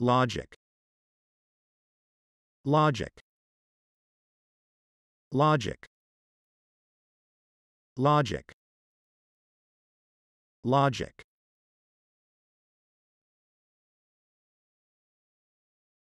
logic logic logic logic logic